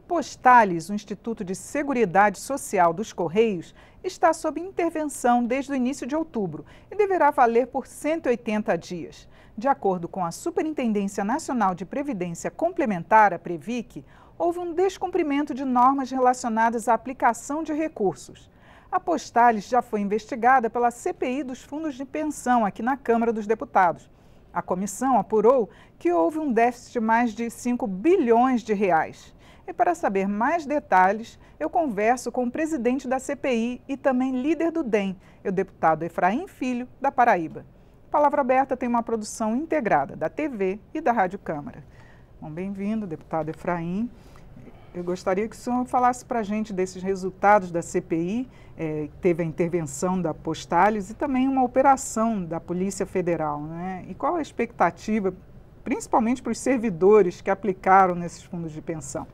o Postales, o Instituto de Seguridade Social dos Correios, está sob intervenção desde o início de outubro e deverá valer por 180 dias. De acordo com a Superintendência Nacional de Previdência Complementar, a Previc, houve um descumprimento de normas relacionadas à aplicação de recursos. A Postales já foi investigada pela CPI dos fundos de pensão aqui na Câmara dos Deputados. A comissão apurou que houve um déficit de mais de 5 bilhões de reais. E para saber mais detalhes, eu converso com o presidente da CPI e também líder do DEM, é o deputado Efraim Filho, da Paraíba. Palavra Aberta tem uma produção integrada da TV e da Rádio Câmara. Bom, bem-vindo, deputado Efraim. Eu gostaria que o senhor falasse para a gente desses resultados da CPI, eh, é, teve a intervenção da Postales e também uma operação da Polícia Federal, né? E qual a expectativa, principalmente para os servidores que aplicaram nesses fundos de pensão?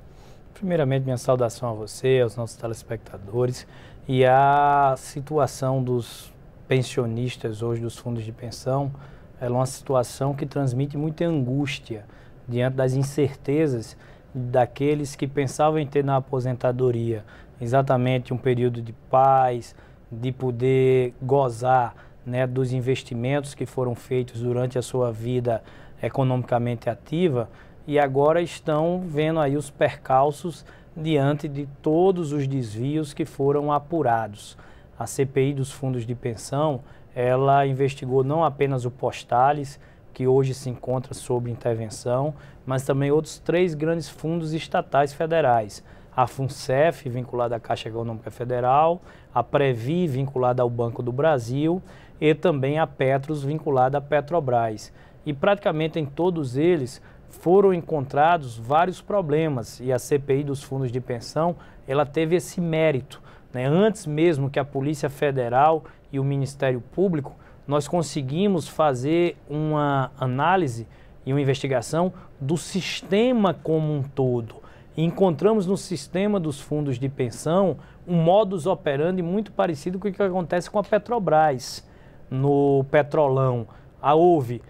Primeiramente, minha saudação a você, aos nossos telespectadores e a situação dos pensionistas hoje dos fundos de pensão, ela é uma situação que transmite muita angústia diante das incertezas daqueles que pensavam em ter na aposentadoria exatamente um período de paz, de poder gozar né, dos investimentos que foram feitos durante a sua vida economicamente ativa e agora estão vendo aí os percalços diante de todos os desvios que foram apurados. A CPI dos fundos de pensão, ela investigou não apenas o Postales, que hoje se encontra sob intervenção, mas também outros três grandes fundos estatais federais. A FUNCEF, vinculada à Caixa Econômica Federal, a Previ, vinculada ao Banco do Brasil, e também a Petros, vinculada à Petrobras. E praticamente em todos eles, foram encontrados vários problemas e a CPI dos fundos de pensão ela teve esse mérito. Né? Antes mesmo que a Polícia Federal e o Ministério Público, nós conseguimos fazer uma análise e uma investigação do sistema como um todo. E encontramos no sistema dos fundos de pensão um modus operandi muito parecido com o que acontece com a Petrobras. No Petrolão, ah, houve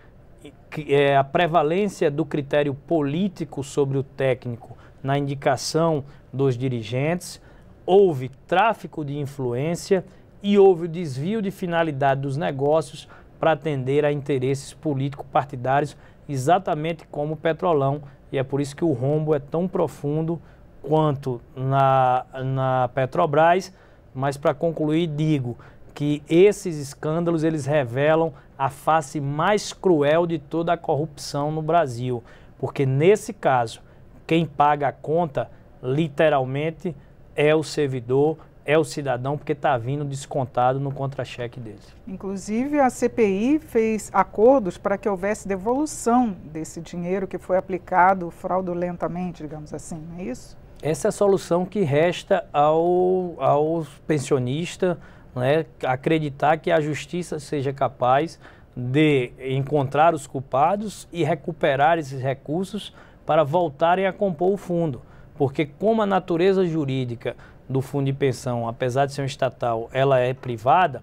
que, é, a prevalência do critério político sobre o técnico na indicação dos dirigentes, houve tráfico de influência e houve o desvio de finalidade dos negócios para atender a interesses político-partidários, exatamente como o Petrolão. E é por isso que o rombo é tão profundo quanto na, na Petrobras. Mas para concluir, digo que esses escândalos eles revelam a face mais cruel de toda a corrupção no Brasil. Porque nesse caso, quem paga a conta, literalmente, é o servidor, é o cidadão, porque está vindo descontado no contra-cheque dele. Inclusive, a CPI fez acordos para que houvesse devolução desse dinheiro que foi aplicado fraudulentamente, digamos assim, não é isso? Essa é a solução que resta ao, ao pensionista, né, acreditar que a justiça seja capaz de encontrar os culpados e recuperar esses recursos para voltarem a compor o fundo. Porque como a natureza jurídica do fundo de pensão, apesar de ser um estatal, ela é privada,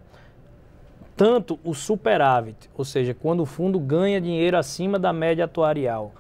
tanto o superávit, ou seja, quando o fundo ganha dinheiro acima da média atuarial,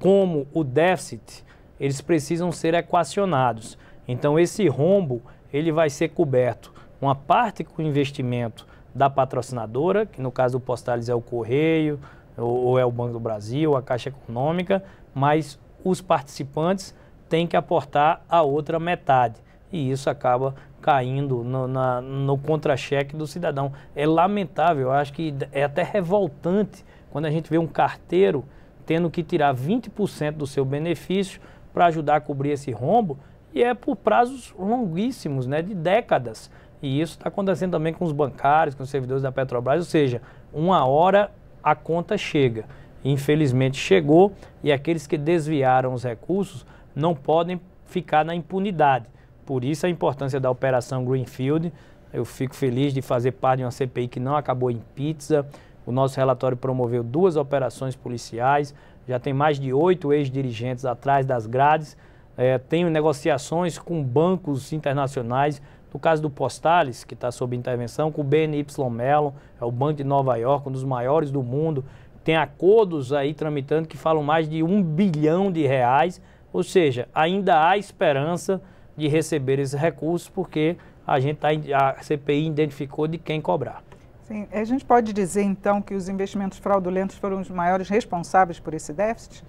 como o déficit, eles precisam ser equacionados. Então esse rombo, ele vai ser coberto uma parte com investimento da patrocinadora, que no caso do Postales é o Correio, ou, é o Banco do Brasil, a Caixa Econômica, mas os participantes têm que aportar a outra metade. E isso acaba caindo no, na, no contra-cheque do cidadão. É lamentável, eu acho que é até revoltante quando a gente vê um carteiro tendo que tirar 20% do seu benefício para ajudar a cobrir esse rombo, e é por prazos longuíssimos, né, de décadas. E isso está acontecendo também com os bancários, com os servidores da Petrobras, ou seja, uma hora a conta chega. Infelizmente chegou e aqueles que desviaram os recursos não podem ficar na impunidade. Por isso a importância da operação Greenfield. Eu fico feliz de fazer parte de uma CPI que não acabou em pizza. O nosso relatório promoveu duas operações policiais, já tem mais de oito ex-dirigentes atrás das grades, é, tem negociações com bancos internacionais no caso do Postales, que está sob intervenção, com o BNY Mellon, é o Banco de Nova York, um dos maiores do mundo, tem acordos aí tramitando que falam mais de um bilhão de reais, ou seja, ainda há esperança de receber esses recursos, porque a, gente tá, a CPI identificou de quem cobrar. Sim, a gente pode dizer então que os investimentos fraudulentos foram os maiores responsáveis por esse déficit?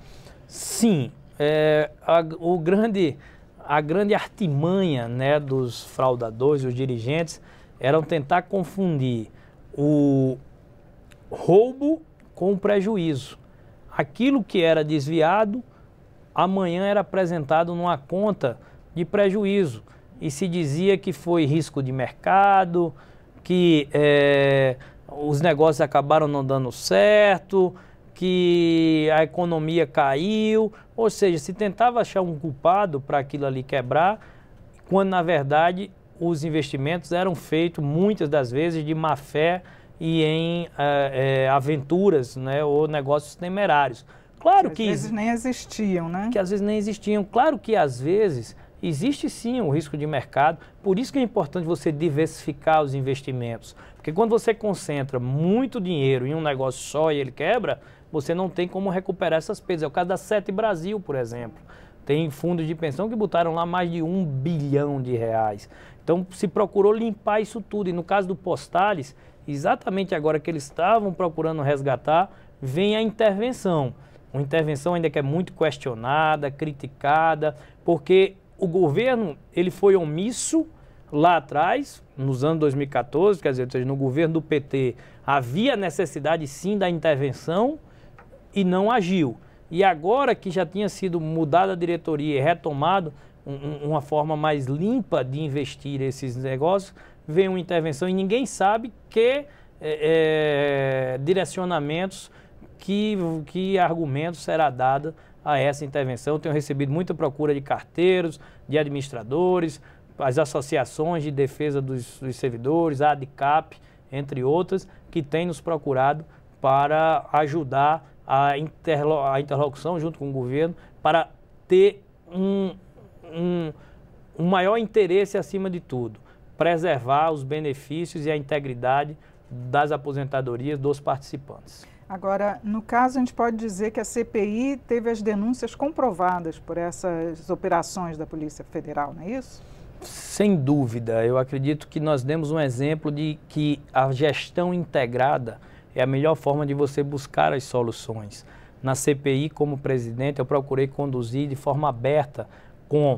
Sim, é, a, o grande a grande artimanha né, dos fraudadores, os dirigentes, eram tentar confundir o roubo com o prejuízo. Aquilo que era desviado, amanhã era apresentado numa conta de prejuízo e se dizia que foi risco de mercado, que é, os negócios acabaram não dando certo, que a economia caiu, ou seja, se tentava achar um culpado para aquilo ali quebrar, quando na verdade os investimentos eram feitos muitas das vezes de má fé e em é, é, aventuras né, ou negócios temerários. Claro que, que às vezes nem existiam, né? Que às vezes nem existiam. Claro que às vezes existe sim um risco de mercado, por isso que é importante você diversificar os investimentos. Porque quando você concentra muito dinheiro em um negócio só e ele quebra, você não tem como recuperar essas perdas. É o caso da Sete Brasil, por exemplo. Tem fundos de pensão que botaram lá mais de um bilhão de reais. Então se procurou limpar isso tudo. E no caso do Postales, exatamente agora que eles estavam procurando resgatar, vem a intervenção. Uma intervenção ainda que é muito questionada, criticada, porque o governo ele foi omisso lá atrás, nos anos 2014, quer dizer, seja, no governo do PT, havia necessidade sim da intervenção e não agiu. E agora que já tinha sido mudada a diretoria e retomado um, uma forma mais limpa de investir esses negócios, vem uma intervenção e ninguém sabe que é, é, direcionamentos, que, que argumento será dado a essa intervenção. Eu tenho recebido muita procura de carteiros, de administradores, as associações de defesa dos, dos servidores, a ADCAP, entre outras, que têm nos procurado para ajudar a, interlo a interlocução junto com o governo para ter um, um, um maior interesse acima de tudo, preservar os benefícios e a integridade das aposentadorias dos participantes. Agora, no caso, a gente pode dizer que a CPI teve as denúncias comprovadas por essas operações da Polícia Federal, não é isso? Sem dúvida, eu acredito que nós demos um exemplo de que a gestão integrada é a melhor forma de você buscar as soluções. Na CPI, como presidente, eu procurei conduzir de forma aberta com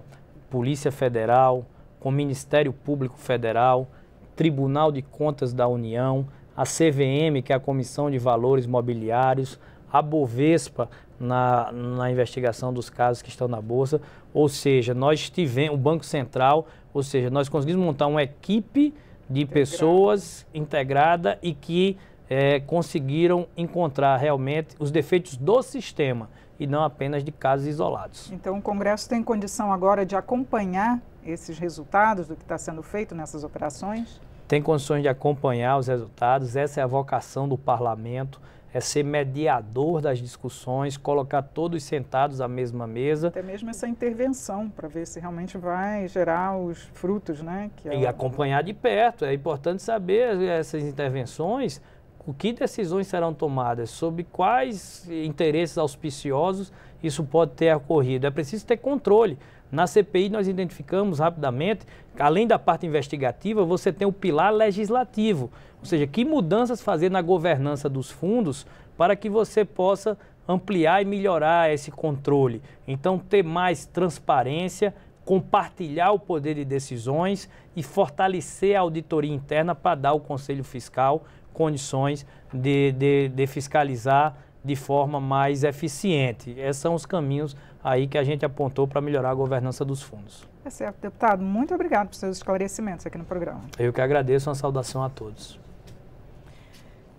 Polícia Federal, com Ministério Público Federal, Tribunal de Contas da União, a CVM, que é a Comissão de Valores Mobiliários, a Bovespa, na, na investigação dos casos que estão na Bolsa. Ou seja, nós tivemos o Banco Central, ou seja, nós conseguimos montar uma equipe de integrada. pessoas integrada e que é, conseguiram encontrar realmente os defeitos do sistema e não apenas de casos isolados. Então, o Congresso tem condição agora de acompanhar esses resultados do que está sendo feito nessas operações? tem condições de acompanhar os resultados. Essa é a vocação do parlamento, é ser mediador das discussões, colocar todos sentados à mesma mesa. Até mesmo essa intervenção para ver se realmente vai gerar os frutos, né? É e acompanhar de perto. É importante saber eh, essas intervenções, o que decisões serão tomadas, sobre quais interesses auspiciosos isso pode ter ocorrido. É preciso ter controle. Na CPI nós identificamos rapidamente, além da parte investigativa, você tem o pilar legislativo, ou seja, que mudanças fazer na governança dos fundos para que você possa ampliar e melhorar esse controle. Então ter mais transparência, compartilhar o poder de decisões e fortalecer a auditoria interna para dar ao Conselho Fiscal condições de, de, de fiscalizar de forma mais eficiente. Esses são os caminhos aí que a gente apontou para melhorar a governança dos fundos. É certo, deputado. Muito obrigado por seus esclarecimentos aqui no programa. Eu que agradeço, uma saudação a todos.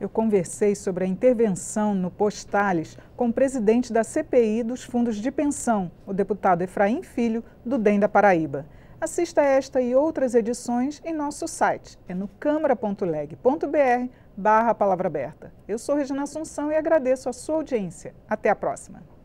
Eu conversei sobre a intervenção no Postales com o presidente da CPI dos Fundos de Pensão, o deputado Efraim Filho, do DEM da Paraíba. Assista esta e outras edições em nosso site, é no câmara.leg.br barra Palavra Aberta. Eu sou Regina Assunção e agradeço a sua audiência. Até a próxima.